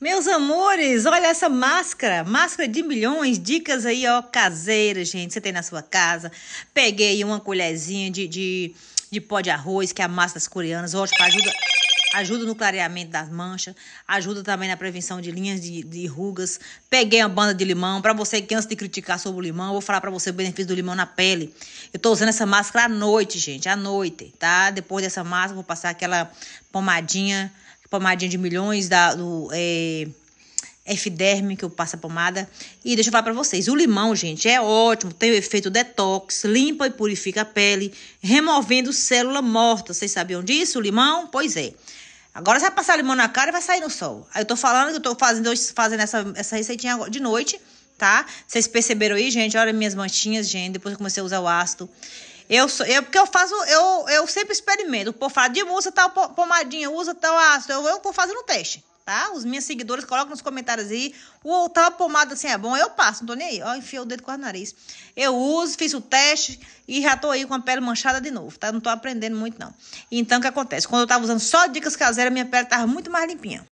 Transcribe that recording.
Meus amores, olha essa máscara, máscara de milhões, dicas aí, ó, caseiras, gente, você tem na sua casa. Peguei uma colherzinha de, de, de pó de arroz, que é a massa das coreanas, ótimo, ajuda, ajuda no clareamento das manchas, ajuda também na prevenção de linhas de, de rugas. Peguei uma banda de limão, para você que antes de criticar sobre o limão, eu vou falar para você o benefício do limão na pele. Eu tô usando essa máscara à noite, gente, à noite, tá? Depois dessa máscara, vou passar aquela pomadinha pomadinha de milhões da, do é, que eu passo a pomada. E deixa eu falar pra vocês, o limão, gente, é ótimo, tem o efeito detox, limpa e purifica a pele, removendo célula morta. Vocês sabiam disso, o limão? Pois é. Agora você vai passar limão na cara e vai sair no sol. Aí eu tô falando que eu tô fazendo, fazendo essa, essa receitinha de noite, tá? Vocês perceberam aí, gente? Olha minhas manchinhas, gente, depois eu comecei a usar o ácido. Eu, eu porque eu faço, eu, eu sempre experimento. O povo fala, Dilma, usa tal pomadinha, usa tal ácido. Eu, eu vou fazendo teste, tá? Os meus seguidores colocam nos comentários aí. O tal pomada assim é bom, eu passo, não tô nem aí. Ó, enfiou o dedo com o nariz. Eu uso, fiz o teste e já tô aí com a pele manchada de novo, tá? Não tô aprendendo muito, não. Então, o que acontece? Quando eu tava usando só dicas caseiras, minha pele tava muito mais limpinha.